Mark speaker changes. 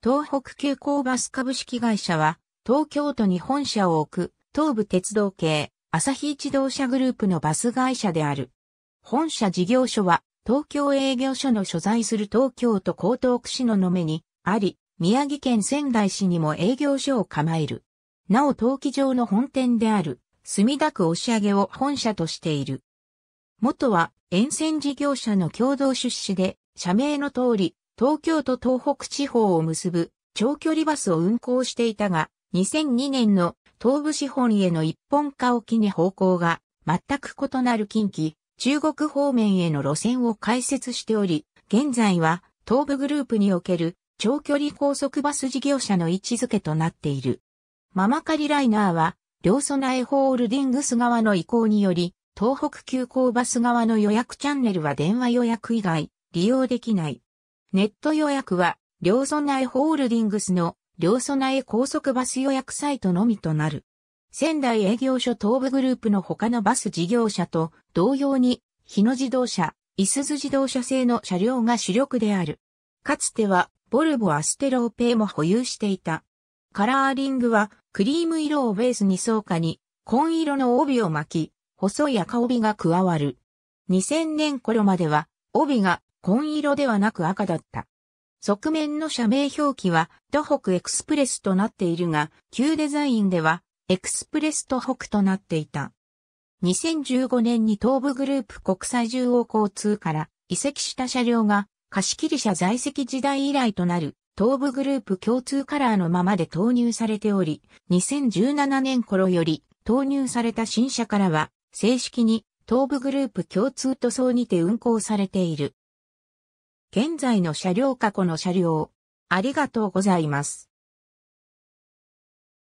Speaker 1: 東北急行バス株式会社は、東京都に本社を置く、東
Speaker 2: 武鉄道系、朝日自動車グループのバス会社である。本社事業所は、東京営業所の所在する東京都江東区市ののめに、あり、宮城県仙台市にも営業所を構える。なお陶器場の本店である、墨田区押上を本社としている。元は、沿線事業者の共同出資で、社名の通り、東京都東北地方を結ぶ長距離バスを運行していたが、2002年の東部資本への一本化を機に方向が全く異なる近畿、中国方面への路線を開設しており、現在は東部グループにおける長距離高速バス事業者の位置づけとなっている。ママカリライナーは、両備えホールディングス側の移行により、東北急行バス側の予約チャンネルは電話予約以外利用できない。ネット予約は、両備エホールディングスの両備エ高速バス予約サイトのみとなる。仙台営業所東部グループの他のバス事業者と同様に、日野自動車、いすず自動車製の車両が主力である。かつては、ボルボアステローペも保有していた。カラーリングは、クリーム色をベースに草加に、紺色の帯を巻き、細い赤帯が加わる。2000年頃までは、帯が紺色ではなく赤だった。側面の社名表記は、土北エクスプレスとなっているが、旧デザインでは、エクスプレス東北となっていた。2015年に東部グループ国際中央交通から移籍した車両が、貸切車在籍時代以来となる、東部グループ共通カラーのままで投入されており、2017年頃より投入された新車からは、正式に東部グループ共通塗装にて運
Speaker 1: 行されている。現在の車両過去の車両。ありがとうございます。